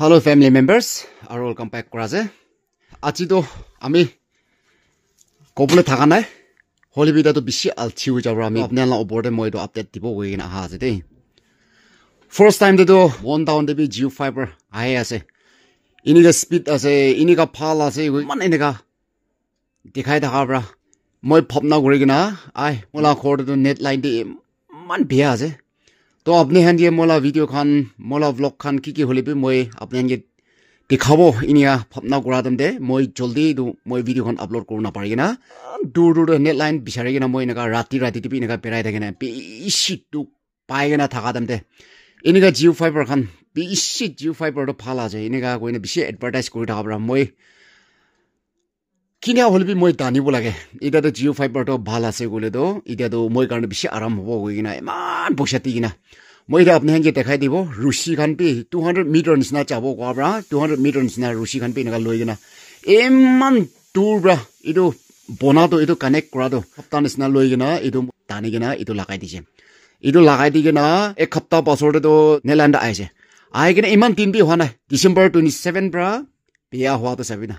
hello' family members আৰু welcome back কৰা যে আজিতো আমি ক'বলৈ থকা নাই হলি বিদায়টো বেছি আলচি হৈ যাব আমি আপোনালোকৰ ওপৰতে মই এইটো আপডেট দিব গৈ কিনে অহা আছে দেই ফাৰ্ষ্ট টাইমতেতো ৱান টাউন দেৱী জিঅ' ফাইবাৰ আহে আছে এনেকুৱা স্পীড আছে এনেকুৱা ভাল আছে ইমান এনেকুৱা দেখাই থকাৰ পৰা মই ভাৱনা কৰি কিনে আই মোলা ঘৰতেতো নেট লাইন দি ইমান বেয়া আছে তো আপনি হেনে মোলা ভিডিও খান মোলা ব্লগ খান কি কি হ'লি বি মই আপনি হেনে দেখাব ইনিয়া ভাবনা করা দে মই জলদি মই ভিডিও খান আপলোড করব না পারিগে না দূর দূর নেট লাইন বিচারি কিনা মই এনেকা রাতি রাতি টিপি এনেকা পেরাই থাকে না বেশি টুক পাই কিনা থাকা দাম দে এনেকা জিও ফাইবার খান বেশি জিও ফাইবার তো ভাল আছে এনেকা কইনে বেশি এডভার্টাইজ করে থাকা মই কিনা হ'লে মই টানিব লাগে এতিয়াতো জিঅ' ফাইভাৰটো ভাল আছে বোলেতো এতিয়াতো মোৰ কাৰণে বেছি আৰাম হ'ব গৈ কিনা ইমান পইচা দি কিনা মই এতিয়া আপুনি সেনেকৈ দেখাই দিব ৰুচি খান পি টু হাণ্ড্ৰেড মিটাৰ নিচিনা যাব কোৱা পৰা টু হাণ্ড্ৰেড মিটাৰ নিচিনা ৰুচি খান পি এনেকৈ লৈ কিনা ইমান টুৰ পৰা এইটো বনাওঁতো এইটো কানেক্ট কৰাটো সপ্তাহ নিচিনা লৈ কিনা এইটো টানি কিনা এইটো লগাই দিছে এইটো লগাই দি কিনা এক সপ্তাহ পাছতেতো নেলাণ্ড আহিছে আহি কিনে ইমান তিনি হোৱা নাই ডিচেম্বৰ টুৱেণ্টি ছেভেন পৰা বেয়া হোৱাটো চাবি না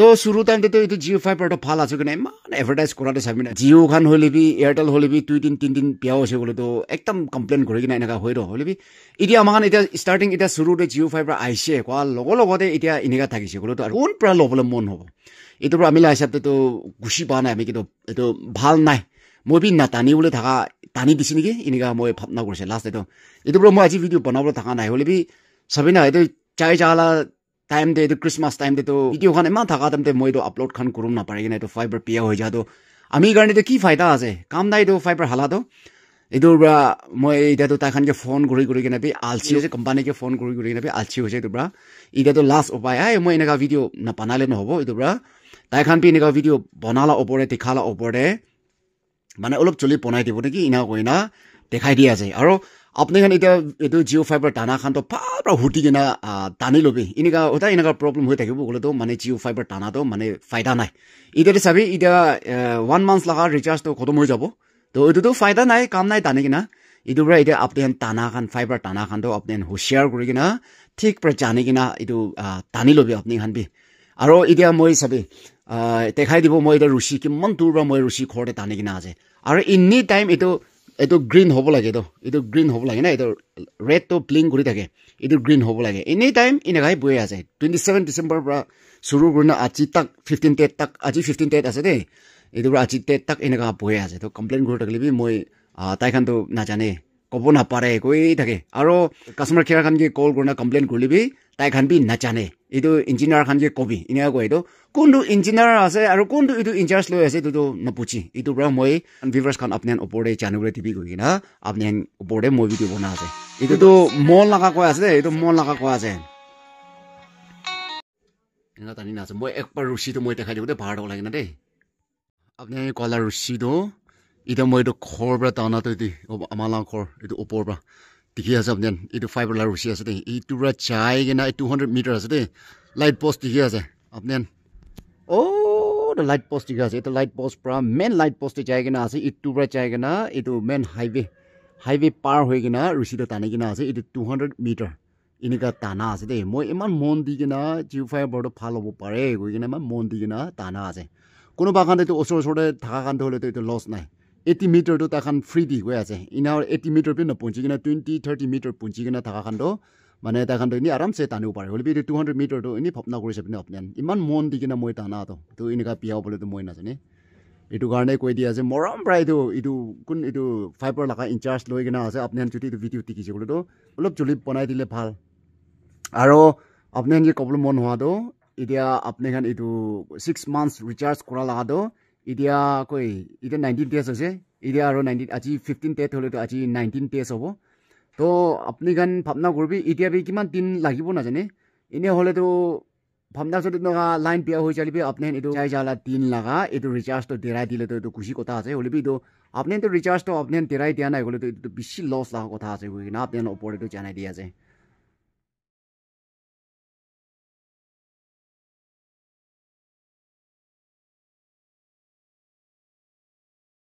তো শ্ৰোতাহঁতে এইটো জিঅ' ফাইবাৰ এটা ভাল আছে কিনে ইমান এডভাৰটাইজ কৰাটো চাবি না জিঅ' খান হৈ ল'বি এয়াৰটেল হৈ ল'বি দুইদিন তিনিদিন পিয়াও হৈছে বোলে তো একদম কমপ্লেইন কৰি কিনে এনেকুৱা হৈ ৰ হৈ ল'বি এতিয়া আমাৰ এতিয়া ষ্টাৰ্টিং এতিয়া শ্ৰুতে জিঅ' পৰা আহিছে কোৱাৰ লগৰ লগতে এতিয়া এনেকুৱা থাকিছে বোলে তো আৰু কোন পৰা ল'বলৈ মন হ'ব এইটোৰ পৰা আমি লাই হিচাপেতো গুচি পোৱা নাই আমি কিন্তু এইটো ভাল নাই মই বি নাটানিবলৈ থকা টানি দিছে নেকি এনেকুৱা মই ভাৱনা কৰিছে লাষ্ট এইটো এইটোৰ পৰা মই আজি ভিডিঅ' বনাবলৈ থকা নাই হ'লে চাবি না এইটো চাই চাহালা টাইম দে এইটো খ্ৰীষ্টমাছ টাইম দেতো ভিডিঅ' ইমান থকা টাইম দে মই এইটো আপলোডখন কৰোঁ কৰো নাপাৰি কিনে এইটো ফাইবাৰ পিয়া হৈ যোৱাটো আমি কাৰণে এইটো কি ফাইদা আছে কাম নাই এইটো ফাইবাৰ হালাটো এইটোৰ পৰা মই এতিয়াতো তাইখনকে ফোন ঘূৰি ঘূৰি কিনে পি আলচি হৈছে কোম্পানীকে ফোন ঘূৰি ঘূৰি কিনে পি আলচি হৈছে এইটোৰ পৰা এতিয়াতো লাষ্ট উপায় আই মই এনেকুৱা ভিডিঅ' নাপানালে নহ'ব এইটোৰ পৰা তাইখন পি এনেকুৱা ভিডিঅ' বনালা ওপৰে দেখালা ওপৰে মানে অলপ চলি বনাই দিব নেকি ইনাও কইনা দেখাই দিয়া যায় আৰু আপনিখান এতিয়া এইটো জিঅ' ফাইবাৰ টানা খানটো পৰা হুটি কিনে টানি ল'বি এনেকুৱা এটা এনেকুৱা প্ৰব্লেম হৈ থাকিব বোলেতো মানে জিঅ' ফাইবাৰ টানাটো মানে ফাইদা নাই এতিয়াতো চাবি এতিয়া ওৱান মান্থ লগা ৰিচাৰ্জটো খতম হৈ যাব তো এইটোতো ফাইদা নাই কাম নাই টানি কিনা এইটোৰ পৰা এতিয়া আপনিহেন টানা খান ফাইবাৰ টানা খানটো আপনিহেন হুচিয়াৰ কৰি কিনে ঠিক পৰা জানি কিনা এইটো টানি ল'বি আপুনি খানবি আৰু এতিয়া মই চাবি দেখাই দিব মই এতিয়া ৰুচি কিমান দূৰ পৰা মই ৰুচি ঘৰতে টানি কিনা আছে আৰু এনি টাইম এইটো এইটো গ্ৰীণ হ'ব লাগে এইটো এইটো গ্ৰীণ হ'ব লাগে ন এইটো ৰেডটো প্লিং কৰি থাকে এইটো গ্ৰীণ হ'ব লাগে এনি টাইম এনেকুৱাই বৈ আছে টুৱেণ্টি ছেভেন ডিচেম্বৰৰ পৰা চুৰু কৰি ন আজি তাক ফিফটিন টেট তাক আজি ফিফটিন টেট আছে দেই এইটো পৰা আজি টেট তাক এনেকুৱা বৈ আছে তো কমপ্লেইন কৰি থাকিলে বি মই তাইখানটো নাজানে ক'ব নাপাৰে কৈয়ে থাকে আৰু কাষ্টমাৰ কেয়াৰখান কি কল কৰি কমপ্লেইন কৰিলে বি তাই খান বি নাজানে এইটো ইঞ্জিনিয়াৰ খান যে কবি এনেকুৱা কয় এইটো কোনটো ইঞ্জিনিয়াৰ আছে আৰু কোনটো এইটো ইঞ্চাৰ্জ লৈ আছে এইটোতো নুপুচি এইটোৰ পৰা মই ভিভাৰ্ছ কিনা আপনিহেন মই ভিডিঅ' বনাই আছে মন লগা কৈ আছে এইটো মন লগা কৈ আছে মই একবাৰ ৰুচিটো মই দেখাই দিব দেই পাহাৰ লাগে না ৰুচিটো মই এইটো ঘৰৰ পৰা টানাটো এইটো আমাৰ লাং ঘৰ এইটো ওপৰৰ পৰা dikhi ase apni khan itu fiber la rusi ase de itu ra chai gina itu 200 meter ase de light post dikhi ase apni khan oh the light post dikhi ase the light post pra main light post te chai gina ase itu ra chai gina itu main highway highway par hoi gina rusi ta tani gina ase itu 200 meter এনেকুৱা টানা আছে দেই মই ইমান মন দি কিনে জিঅ' ফাইবাৰটো ভাল হ'ব পাৰে গৈ কিনে ইমান মন দি কিনে টানা আছে কোনোবা কাৰণে এইটো ওচৰ ওচৰতে থকা কাৰণে হ'লেতো এইটো লছ নাই এইটি মিটাৰটো তাখন ফ্ৰী দি হৈ আছে ইনাৰ এইটি মিটাৰ পিন্ধ পুঞ্চি কিনে টুৱেণ্টি থাৰ্টি মিটাৰ পুঞ্চি কিনে থকা থকাখনটো মানে তাখনটো এনেই আৰামছে টানিব পাৰে এইটো টু হাণ্ড্ৰেড মিটাৰটো এনেই ভাৱনা কৰিছে পিনে আপুনি ইমান মন দি কিনে মই টানাটো তো এনেকুৱা পিয়া হ'বলৈতো মই নাজানে এইটো কাৰণে কৈ দিয়া যে মৰম প্ৰায় এইটো এইটো কোন এইটো ফাইবৰ লগা ইনচাৰ্জ লৈ কিনে আছে আপনিহেন যদি এইটো ভিডিঅ' টিকিছে বোলেতো অলপ জুলি বনাই দিলে ভাল আৰু আপনিহেন যে ক'বলৈ মন হোৱাটো এতিয়া আপনিখন এইটো ছিক্স মান্থছ ৰিচাৰ্জ কৰা লগাটো এতিয়া কৈ এতিয়া নাইণ্টিন টেষ্ট হৈছে এতিয়া আৰু নাইণ্টিন আজি ফিফটিন টেষ্ট হ'লেতো আজি নাইণ্টিন টেষ্ট হ'ব তো আপুনি গান ভাৱনা কৰিবি এতিয়া বি কিমান দিন লাগিব নাজানে এনেই হ'লেতো ভাৱনা যদি লাইন পিয়া হৈ চলিবি আপুনি এইটো চাই চালা দিন লগা এইটো ৰিচাৰ্জটো দেৰাই দিলেতো এইটো গুচি কথা আছে হ'লেবি এইটো আপুনি এইটো ৰিচাৰ্জটো আপুনি দেৰাই দিয়া নাই হ'লেতো এইটো বেছি লছ লগা কথা আছে গৈ কিনে আপুনি ওপৰত এইটো জানাই দিয়া যায়